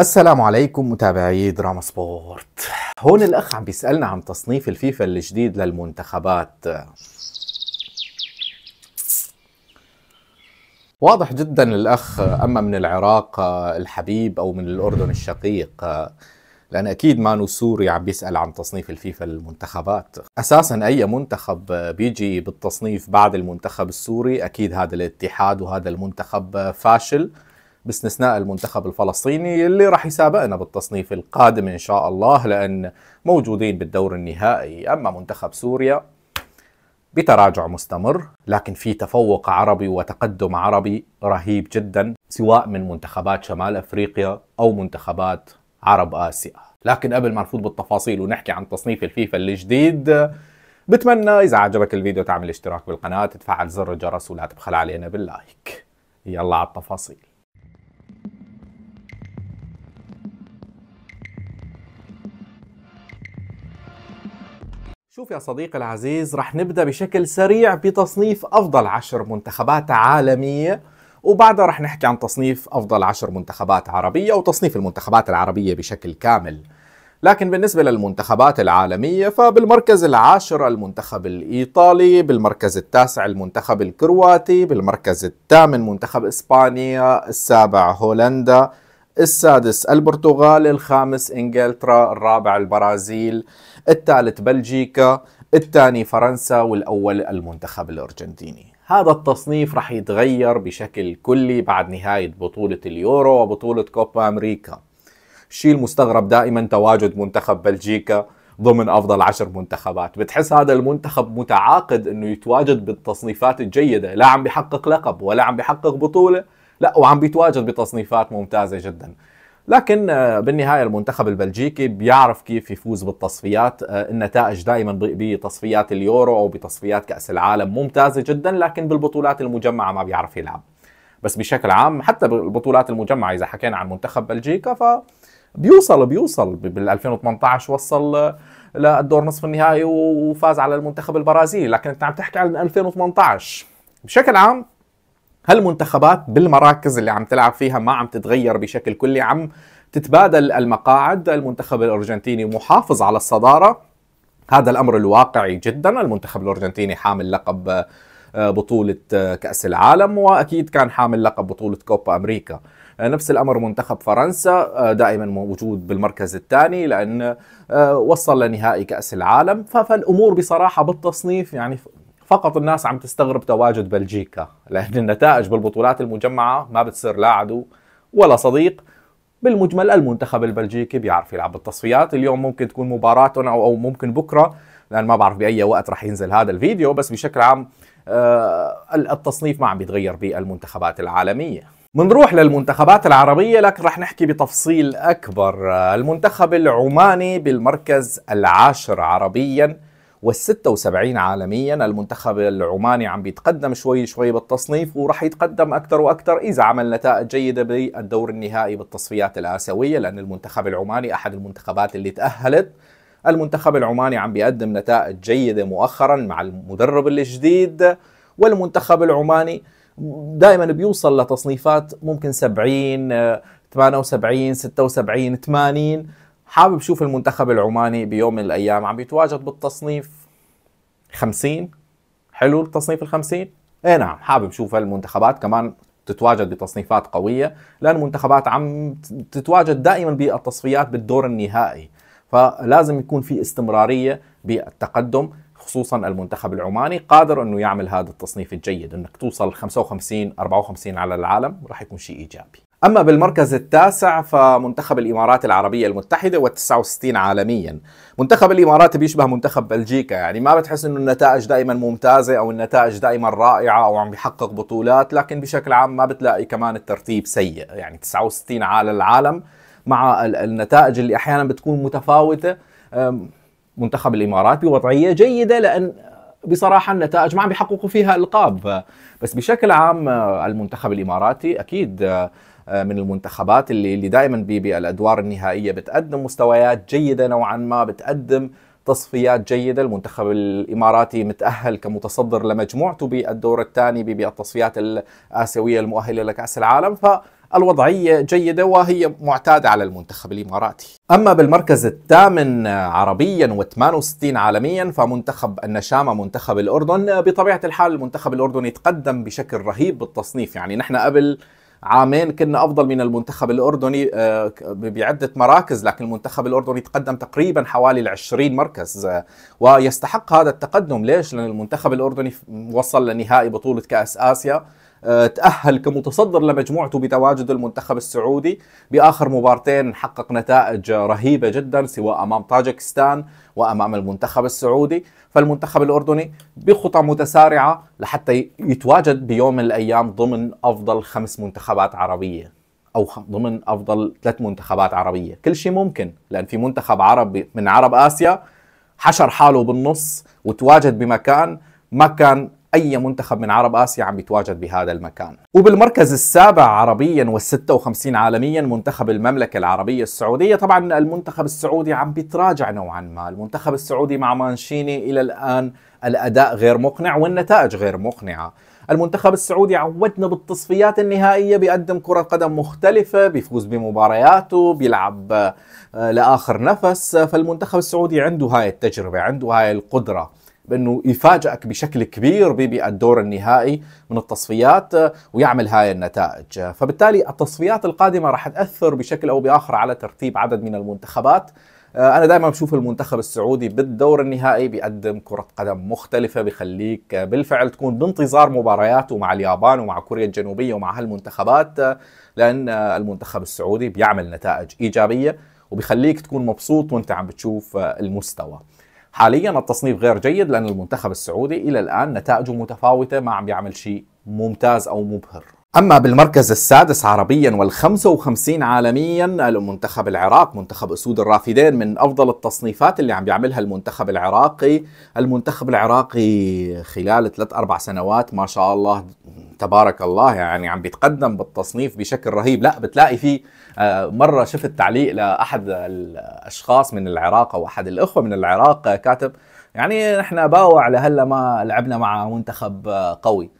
السلام عليكم متابعي دراما سبورت هون الاخ عم بيسالنا عن تصنيف الفيفا الجديد للمنتخبات واضح جدا الاخ اما من العراق الحبيب او من الاردن الشقيق لان اكيد مانو سوري عم بيسال عن تصنيف الفيفا للمنتخبات اساسا اي منتخب بيجي بالتصنيف بعد المنتخب السوري اكيد هذا الاتحاد وهذا المنتخب فاشل باستثناء المنتخب الفلسطيني اللي راح يسابقنا بالتصنيف القادم إن شاء الله لأن موجودين بالدور النهائي أما منتخب سوريا بتراجع مستمر لكن في تفوق عربي وتقدم عربي رهيب جدا سواء من منتخبات شمال أفريقيا أو منتخبات عرب آسيا لكن قبل ما نفوت بالتفاصيل ونحكي عن تصنيف الفيفا الجديد بتمنى إذا عجبك الفيديو تعمل اشتراك بالقناة تفعل زر الجرس ولا تبخل علينا باللايك يلا على التفاصيل شوف يا صديقي العزيز رح نبدأ بشكل سريع بتصنيف أفضل عشر منتخبات عالمية وبعدها رح نحكي عن تصنيف أفضل عشر منتخبات عربية وتصنيف المنتخبات العربية بشكل كامل لكن بالنسبة للمنتخبات العالمية فبالمركز العاشر المنتخب الإيطالي بالمركز التاسع المنتخب الكرواتي بالمركز الثامن منتخب إسبانيا السابع هولندا السادس البرتغال الخامس انجلترا الرابع البرازيل الثالث بلجيكا الثاني فرنسا والاول المنتخب الارجنتيني هذا التصنيف رح يتغير بشكل كلي بعد نهاية بطولة اليورو وبطولة كوبا أمريكا الشيء المستغرب دائما تواجد منتخب بلجيكا ضمن أفضل عشر منتخبات بتحس هذا المنتخب متعاقد أنه يتواجد بالتصنيفات الجيدة لا عم بيحقق لقب ولا عم بيحقق بطولة لا وعم بيتواجد بتصنيفات ممتازه جدا لكن آه، بالنهايه المنتخب البلجيكي بيعرف كيف يفوز بالتصفيات آه، النتائج دائما بتصفيات اليورو او بتصفيات كاس العالم ممتازه جدا لكن بالبطولات المجمعه ما بيعرف يلعب بس بشكل عام حتى بالبطولات المجمعه اذا حكينا عن منتخب بلجيكا ف بيوصل بيوصل بال 2018 وصل آه، للدور نصف النهائي وفاز على المنتخب البرازيلي لكن انت عم تحكي عن 2018 بشكل عام هالمنتخبات بالمراكز اللي عم تلعب فيها ما عم تتغير بشكل كلي عم تتبادل المقاعد المنتخب الارجنتيني محافظ على الصداره هذا الامر الواقعي جدا المنتخب الارجنتيني حامل لقب آه، بطولة آه، كأس العالم وأكيد كان حامل لقب بطولة كوبا أمريكا آه، نفس الأمر منتخب فرنسا دائما موجود بالمركز الثاني لأن وصل لنهائي كأس العالم فالأمور بصراحة بالتصنيف يعني فقط الناس عم تستغرب تواجد بلجيكا لأن النتائج بالبطولات المجمعة ما بتصير لا عدو ولا صديق بالمجمل المنتخب البلجيكي بيعرف يلعب بالتصفيات اليوم ممكن تكون مباراتنا أو ممكن بكرة لأن ما بعرف بأي وقت رح ينزل هذا الفيديو بس بشكل عام آه، التصنيف ما عم بيتغير بالمنتخبات العالمية بنروح للمنتخبات العربية لكن رح نحكي بتفصيل أكبر آه، المنتخب العماني بالمركز العاشر عربياً وال76 عالميا المنتخب العماني عم بيتقدم شوي شوي بالتصنيف وراح يتقدم اكثر واكثر اذا عمل نتائج جيده بالدور النهائي بالتصفيات الاسيويه لان المنتخب العماني احد المنتخبات اللي تاهلت المنتخب العماني عم بيقدم نتائج جيده مؤخرا مع المدرب الجديد والمنتخب العماني دائما بيوصل لتصنيفات ممكن 70 78 76 80 حابب شوف المنتخب العماني بيوم من الايام عم يتواجد بالتصنيف 50 حلو التصنيف ال 50 اي نعم حابب شوف المنتخبات كمان تتواجد بتصنيفات قويه لان المنتخبات عم تتواجد دائما بالتصفيات بالدور النهائي فلازم يكون في استمراريه بالتقدم خصوصا المنتخب العماني قادر انه يعمل هذا التصنيف الجيد انك توصل 55 54 على العالم راح يكون شيء ايجابي أما بالمركز التاسع فمنتخب الإمارات العربية المتحدة وال69 عالميا منتخب الإمارات بيشبه منتخب بلجيكا يعني ما بتحس أنه النتائج دائما ممتازة أو النتائج دائما رائعة أو عم بيحقق بطولات لكن بشكل عام ما بتلاقي كمان الترتيب سيء يعني 69 على العالم مع النتائج اللي أحيانا بتكون متفاوتة منتخب الإمارات بوضعية جيدة لأن بصراحة النتائج ما عم بيحققوا فيها ألقاب بس بشكل عام أه، المنتخب الإماراتي أكيد أه، آه، من المنتخبات اللي اللي دائما بالادوار النهائيه بتقدم مستويات جيده نوعا ما بتقدم تصفيات جيده المنتخب الاماراتي متاهل كمتصدر لمجموعته بالدور الثاني بالتصفيات الاسيويه المؤهله لكاس العالم ف الوضعية جيدة وهي معتادة على المنتخب الإماراتي أما بالمركز الثامن عربيا و68 عالميا فمنتخب النشامة منتخب الأردن بطبيعة الحال المنتخب الأردني تقدم بشكل رهيب بالتصنيف يعني نحن قبل عامين كنا افضل من المنتخب الاردني آه، بعده مراكز لكن المنتخب الاردني تقدم تقريبا حوالي ال 20 مركز آه، ويستحق هذا التقدم ليش؟ لان المنتخب الاردني وصل لنهائي بطوله كاس اسيا آه، تأهل كمتصدر لمجموعته بتواجد المنتخب السعودي بآخر مبارتين حقق نتائج رهيبة جدا سواء أمام طاجكستان وأمام المنتخب السعودي فالمنتخب الأردني بخطى متسارعة لحتى يتواجد بيوم من الأيام ضمن أفضل خمس منتخبات عربية او ضمن افضل ثلاث منتخبات عربيه كل شيء ممكن لان في منتخب عربي من عرب اسيا حشر حاله بالنص وتواجد بمكان ما كان أي منتخب من عرب آسيا عم يتواجد بهذا المكان وبالمركز السابع عربيا وال56 عالميا منتخب المملكة العربية السعودية طبعا المنتخب السعودي عم بيتراجع نوعا ما المنتخب السعودي مع مانشيني إلى الآن الأداء غير مقنع والنتائج غير مقنعة المنتخب السعودي عودنا بالتصفيات النهائية بيقدم كرة قدم مختلفة بيفوز بمبارياته بيلعب آه، لآخر نفس فالمنتخب السعودي عنده هاي التجربة عنده هاي القدرة بانه يفاجئك بشكل كبير بالدور النهائي من التصفيات آه، ويعمل هاي النتائج، آه، فبالتالي التصفيات القادمه راح تاثر بشكل او باخر على ترتيب عدد من المنتخبات. آه، انا دائما بشوف المنتخب السعودي بالدور النهائي بيقدم كره قدم مختلفه بخليك بالفعل تكون بانتظار مبارياته مع اليابان ومع كوريا الجنوبيه ومع هالمنتخبات لان المنتخب السعودي بيعمل نتائج ايجابيه وبيخليك تكون مبسوط وانت عم بتشوف المستوى حاليا التصنيف غير جيد لأن المنتخب السعودي إلى الآن نتائجه متفاوتة ما عم يعمل شيء ممتاز أو مبهر أما بالمركز السادس عربيا وال55 عالميا المنتخب العراق منتخب أسود الرافدين من أفضل التصنيفات اللي عم بيعملها المنتخب العراقي المنتخب العراقي خلال ثلاث أربع سنوات ما شاء الله تبارك الله يعني عم بيتقدم بالتصنيف بشكل رهيب لا بتلاقي في آه، مرة شفت تعليق لأحد الأشخاص من العراق أو أحد الأخوة من العراق كاتب يعني نحن باوع لهلا ما لعبنا مع منتخب قوي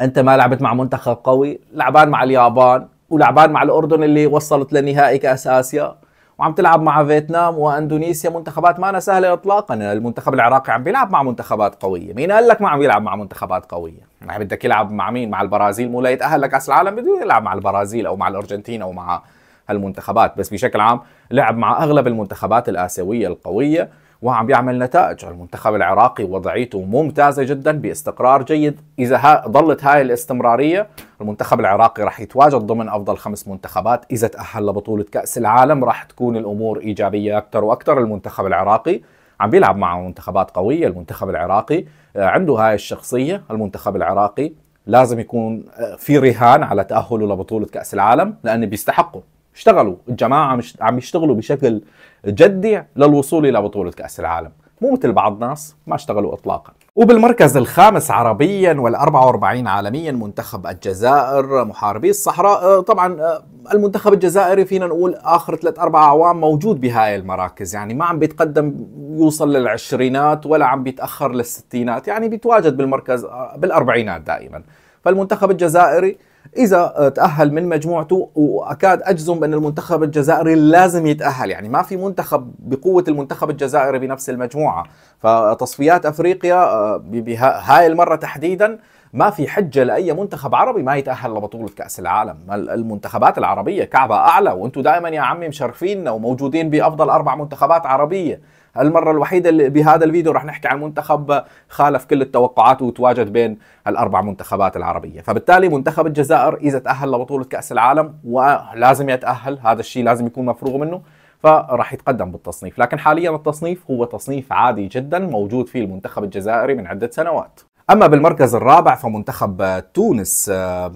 انت ما لعبت مع منتخب قوي لعبان مع اليابان ولعبان مع الاردن اللي وصلت لنهائي كاس اسيا وعم تلعب مع فيتنام واندونيسيا منتخبات ما أنا سهله اطلاقا المنتخب العراقي عم بيلعب مع منتخبات قويه مين قال لك ما عم يلعب مع منتخبات قويه ما يعني بدك يلعب مع مين مع البرازيل مو ليتاهل لكاس العالم بده يلعب مع البرازيل او مع الارجنتين او مع هالمنتخبات بس بشكل عام لعب مع اغلب المنتخبات الاسيويه القويه وعم بيعمل نتائج المنتخب العراقي وضعيته ممتازة جدا باستقرار جيد إذا ها ضلت هاي الاستمرارية المنتخب العراقي راح يتواجد ضمن أفضل خمس منتخبات إذا تأهل لبطولة كأس العالم راح تكون الأمور إيجابية أكثر وأكثر المنتخب العراقي عم بيلعب مع منتخبات قوية المنتخب العراقي آه، عنده هاي الشخصية المنتخب العراقي لازم يكون آه، في رهان على تأهله لبطولة كأس العالم لأنه بيستحقه اشتغلوا الجماعه مش عم يشتغلوا بشكل جدي للوصول الى بطوله كاس العالم مو مثل بعض ناس ما اشتغلوا اطلاقا وبالمركز الخامس عربيا وال44 عالميا منتخب الجزائر محاربي الصحراء آه، طبعا آه، المنتخب الجزائري فينا نقول اخر 3 4 اعوام موجود بهاي المراكز يعني ما عم بيتقدم يوصل للعشرينات ولا عم بيتاخر للستينات يعني بيتواجد بالمركز آه، بالاربعينات دائما فالمنتخب الجزائري اذا آه، تاهل من مجموعته واكاد اجزم بان المنتخب الجزائري لازم يتاهل يعني ما في منتخب بقوه المنتخب الجزائري بنفس المجموعه فتصفيات افريقيا آه، بهاي المره تحديدا ما في حجه لاي منتخب عربي ما يتاهل لبطوله كاس العالم المنتخبات العربيه كعبه اعلى وانتم دائما يا عمي مشرفين وموجودين بافضل اربع منتخبات عربيه المرة الوحيدة اللي بهذا الفيديو راح نحكي عن منتخب خالف كل التوقعات وتواجد بين الأربع منتخبات العربية فبالتالي منتخب الجزائر إذا تأهل لبطولة كأس العالم ولازم يتأهل هذا الشيء لازم يكون مفروغ منه فراح يتقدم بالتصنيف لكن حاليا التصنيف هو تصنيف عادي جدا موجود فيه المنتخب الجزائري من عدة سنوات أما بالمركز الرابع فمنتخب تونس آه،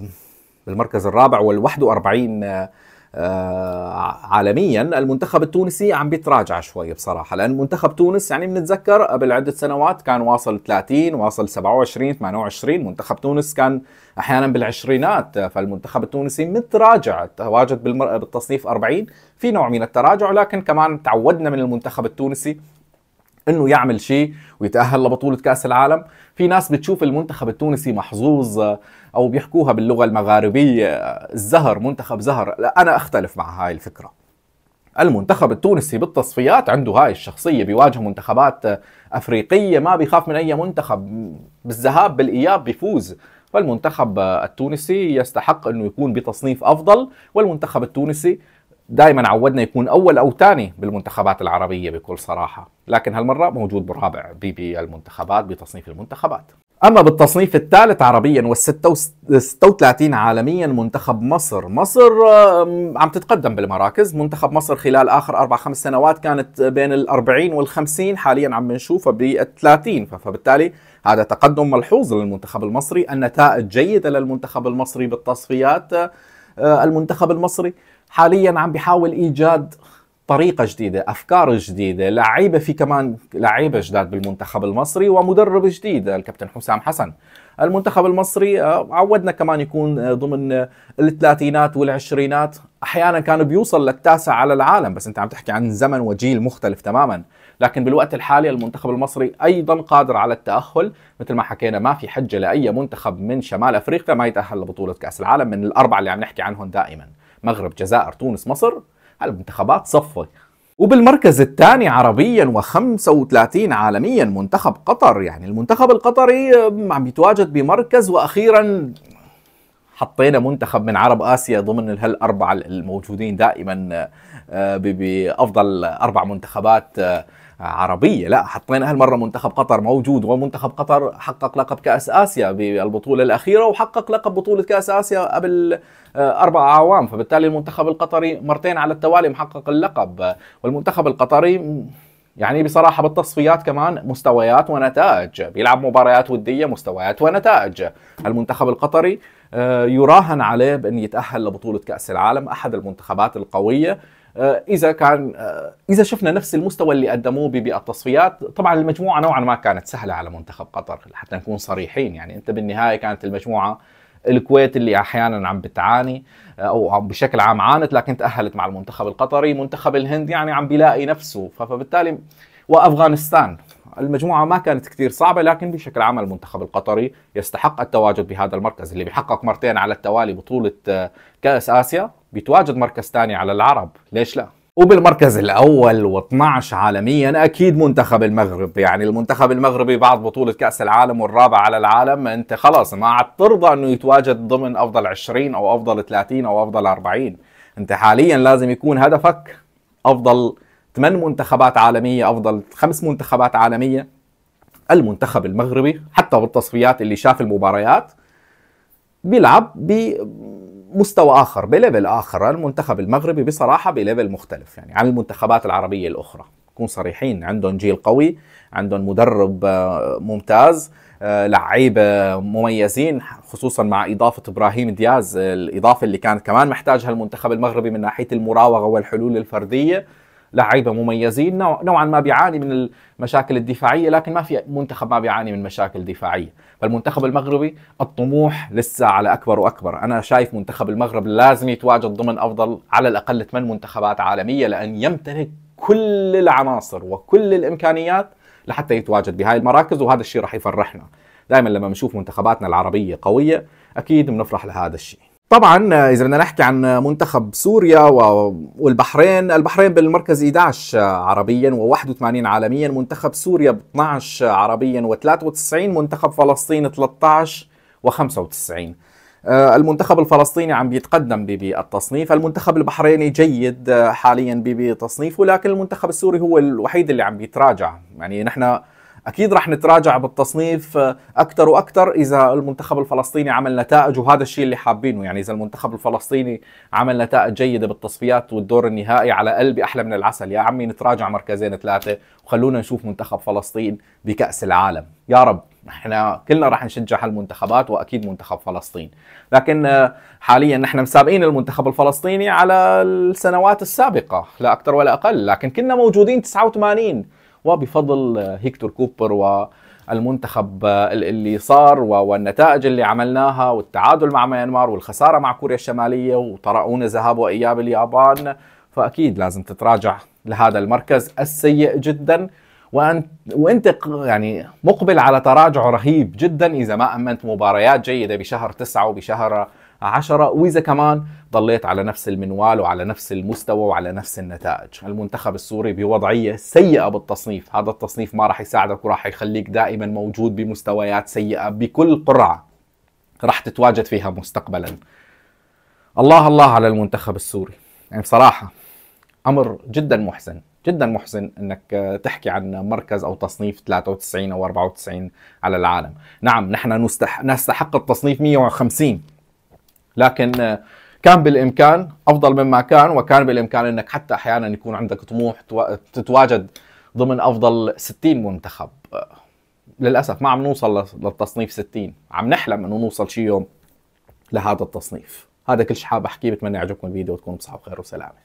بالمركز الرابع وال 41 آه، عالميا المنتخب التونسي عم بيتراجع شوي بصراحه لان منتخب تونس يعني بنتذكر قبل عده سنوات كان واصل 30 واصل 27 28 منتخب تونس كان احيانا بالعشرينات فالمنتخب التونسي متراجع تواجد بالتصنيف 40 في نوع من التراجع لكن كمان تعودنا من المنتخب التونسي انه يعمل شيء ويتاهل لبطوله كاس العالم في ناس بتشوف المنتخب التونسي محظوظ او بيحكوها باللغه المغاربيه الزهر منتخب زهر لا انا اختلف مع هاي الفكره المنتخب التونسي بالتصفيات عنده هاي الشخصيه بيواجه منتخبات افريقيه ما بيخاف من اي منتخب بالذهاب بالاياب بيفوز فالمنتخب التونسي يستحق انه يكون بتصنيف افضل والمنتخب التونسي دائما عودنا يكون اول او ثاني بالمنتخبات العربيه بكل صراحه، لكن هالمره موجود بالرابع بالمنتخبات بتصنيف المنتخبات. اما بالتصنيف الثالث عربيا وال36 عالميا منتخب مصر، مصر عم تتقدم بالمراكز، منتخب مصر خلال اخر اربع خمس سنوات كانت بين ال40 وال50 حاليا عم نشوفها بال30 فبالتالي هذا تقدم ملحوظ للمنتخب المصري، النتائج جيده للمنتخب المصري بالتصفيات آه، المنتخب المصري حاليا عم بيحاول ايجاد طريقه جديده افكار جديده لعيبه في كمان لعيبه جداد بالمنتخب المصري ومدرب جديد الكابتن حسام حسن المنتخب المصري آه، عودنا كمان يكون آه، ضمن آه، الثلاثينات والعشرينات احيانا كان بيوصل للتاسع على العالم بس انت عم تحكي عن زمن وجيل مختلف تماما لكن بالوقت الحالي المنتخب المصري ايضا قادر على التاهل مثل ما حكينا ما في حجه لاي منتخب من شمال افريقيا ما يتاهل لبطوله كاس العالم من الاربعه اللي عم نحكي عنهم دائما مغرب جزائر تونس مصر على صفت صفة وبالمركز الثاني عربيا و35 عالميا منتخب قطر يعني المنتخب القطري عم بيتواجد بمركز واخيرا حطينا منتخب من عرب اسيا ضمن هالاربعه الموجودين دائما آه، بافضل اربع منتخبات آه، عربيه لا حطينا هالمره منتخب قطر موجود ومنتخب قطر حقق لقب كاس اسيا بالبطوله الاخيره وحقق لقب بطوله كاس اسيا قبل آه، اربع اعوام فبالتالي المنتخب القطري مرتين على التوالي محقق اللقب والمنتخب القطري يعني بصراحة بالتصفيات كمان مستويات ونتائج بيلعب مباريات ودية مستويات ونتائج المنتخب القطري آه، يراهن عليه بأن يتأهل لبطولة كأس العالم أحد المنتخبات القوية آه، اذا كان آه، اذا شفنا نفس المستوى اللي قدموه بالتصفيات طبعا المجموعه نوعا ما كانت سهله على منتخب قطر حتى نكون صريحين يعني انت بالنهايه كانت المجموعه الكويت اللي احيانا عم بتعاني آه، او بشكل عام عانت لكن تاهلت مع المنتخب القطري منتخب الهند يعني عم بيلاقي نفسه فبالتالي وافغانستان المجموعه ما كانت كثير صعبه لكن بشكل عام المنتخب القطري يستحق التواجد بهذا المركز اللي بيحقق مرتين على التوالي بطوله آه، كاس اسيا بيتواجد مركز ثاني على العرب ليش لا وبالمركز الاول و12 عالميا اكيد منتخب المغرب يعني المنتخب المغربي بعد بطوله كاس العالم والرابع على العالم انت خلاص ما عاد ترضى انه يتواجد ضمن افضل 20 او افضل 30 او افضل 40 انت حاليا لازم يكون هدفك افضل ثمان منتخبات عالميه افضل خمس منتخبات عالميه المنتخب المغربي حتى بالتصفيات اللي شاف المباريات بيلعب بمستوى اخر بليفل اخر المنتخب المغربي بصراحه بليفل مختلف يعني عن المنتخبات العربيه الاخرى نكون صريحين عندهم جيل قوي عندهم مدرب آه، ممتاز آه، لعيبه آه، مميزين خصوصا مع اضافه ابراهيم دياز الاضافه اللي كانت كمان محتاجها المنتخب المغربي من ناحيه المراوغه والحلول الفرديه لعيبه مميزين نوعا ما بيعاني من المشاكل الدفاعيه لكن ما في منتخب ما بيعاني من مشاكل دفاعيه فالمنتخب المغربي الطموح لسه على اكبر واكبر انا شايف منتخب المغرب لازم يتواجد ضمن افضل على الاقل ثمان منتخبات عالميه لان يمتلك كل العناصر وكل الامكانيات لحتى يتواجد بهاي المراكز وهذا الشيء راح يفرحنا دائما لما بنشوف منتخباتنا العربيه قويه اكيد بنفرح لهذا الشيء طبعا آه، اذا بدنا نحكي عن منتخب سوريا والبحرين البحرين بالمركز 11 آه، عربيا و81 عالميا منتخب سوريا ب 12 آه، عربيا و93 منتخب فلسطين 13 و95 المنتخب الفلسطيني عم بيتقدم بالتصنيف المنتخب البحريني جيد حاليا بتصنيفه لكن المنتخب السوري هو الوحيد اللي عم بيتراجع يعني نحن اكيد رح نتراجع بالتصنيف آه، اكثر واكثر اذا المنتخب الفلسطيني عمل نتائج وهذا الشيء اللي حابينه يعني اذا المنتخب الفلسطيني عمل نتائج جيده بالتصفيات والدور النهائي على قلبي احلى من العسل يا عمي نتراجع مركزين ثلاثه وخلونا نشوف منتخب فلسطين بكاس العالم يا رب احنا كلنا رح نشجع هالمنتخبات واكيد منتخب فلسطين لكن آه، حاليا نحن مسابقين المنتخب الفلسطيني على السنوات السابقه لا اكثر ولا اقل لكن كنا موجودين 89 وبفضل هيكتور كوبر والمنتخب اللي صار والنتائج اللي عملناها والتعادل مع ميانمار والخسارة مع كوريا الشمالية وطرأونا ذهاب وإياب اليابان فأكيد لازم تتراجع لهذا المركز السيء جداً وانت وانت يعني مقبل على تراجع رهيب جدا اذا ما امنت مباريات جيده بشهر تسعه وبشهر 10 واذا كمان ضليت على نفس المنوال وعلى نفس المستوى وعلى نفس النتائج المنتخب السوري بوضعيه سيئه بالتصنيف هذا التصنيف ما راح يساعدك وراح يخليك دائما موجود بمستويات سيئه بكل قرعه راح تتواجد فيها مستقبلا الله الله على المنتخب السوري يعني بصراحه امر جدا محزن جدا محزن انك تحكي عن مركز او تصنيف 93 او 94 على العالم نعم نحن نستحق التصنيف 150 لكن آه، كان بالامكان افضل مما كان وكان بالامكان انك حتى احيانا يكون عندك طموح تتواجد ضمن افضل 60 منتخب آه، للاسف ما عم نوصل للتصنيف 60 عم نحلم انه نوصل شي يوم لهذا التصنيف هذا كل شيء حاب احكيه بتمنى يعجبكم الفيديو وتكونوا بصحة وخير وسلامه